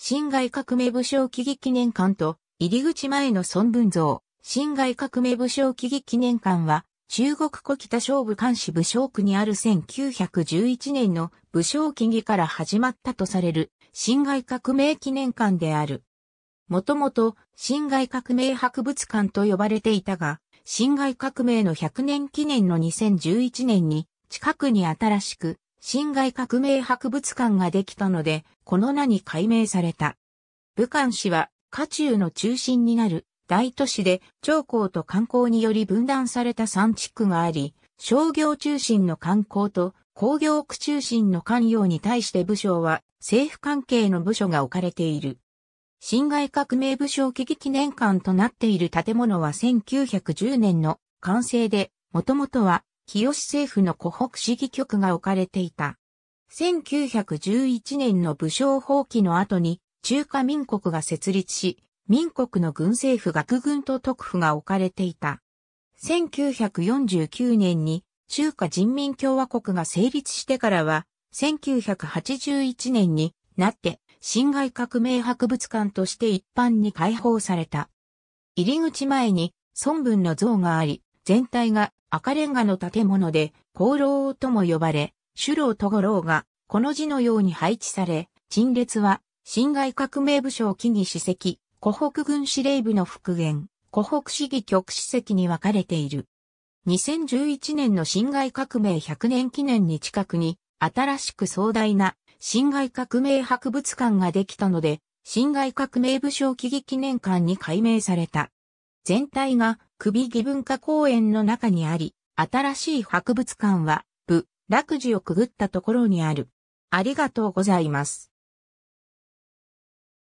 辛亥革命武将起義記念館と、入り口前の孫文像、辛亥革命武将起義記念館は、中国古北省武漢市武将区にある1911年の武将起義から始まったとされる、辛亥革命記念館である。もともと、辛亥革命博物館と呼ばれていたが、辛亥革命の100年記念の2011年に、近くに新しく、辛亥革命博物館ができたので、この名に改名された。武漢市は、家中の中心になる大都市で、長江と観光により分断された山地区があり、商業中心の観光と工業区中心の官業に対して武将は政府関係の部署が置かれている。辛亥革命武将危機記念館となっている建物は1910年の完成で、もともとは清政府の湖北市議局が置かれていた。1911年の武将放棄の後に中華民国が設立し、民国の軍政府学軍と特府が置かれていた。1949年に中華人民共和国が成立してからは、1981年になって辛亥革命博物館として一般に開放された。入り口前に孫文の像があり、全体が赤レンガの建物で、功労とも呼ばれ、主老と五郎が、この字のように配置され、陳列は、侵害革命武将記義史跡、湖北軍司令部の復元、湖北市議局史跡に分かれている。2011年の侵害革命100年記念に近くに、新しく壮大な侵害革命博物館ができたので、侵害革命武将記記念館に改名された。全体が首義文化公園の中にあり、新しい博物館は、部、落寺をくぐったところにある。ありがとうございます。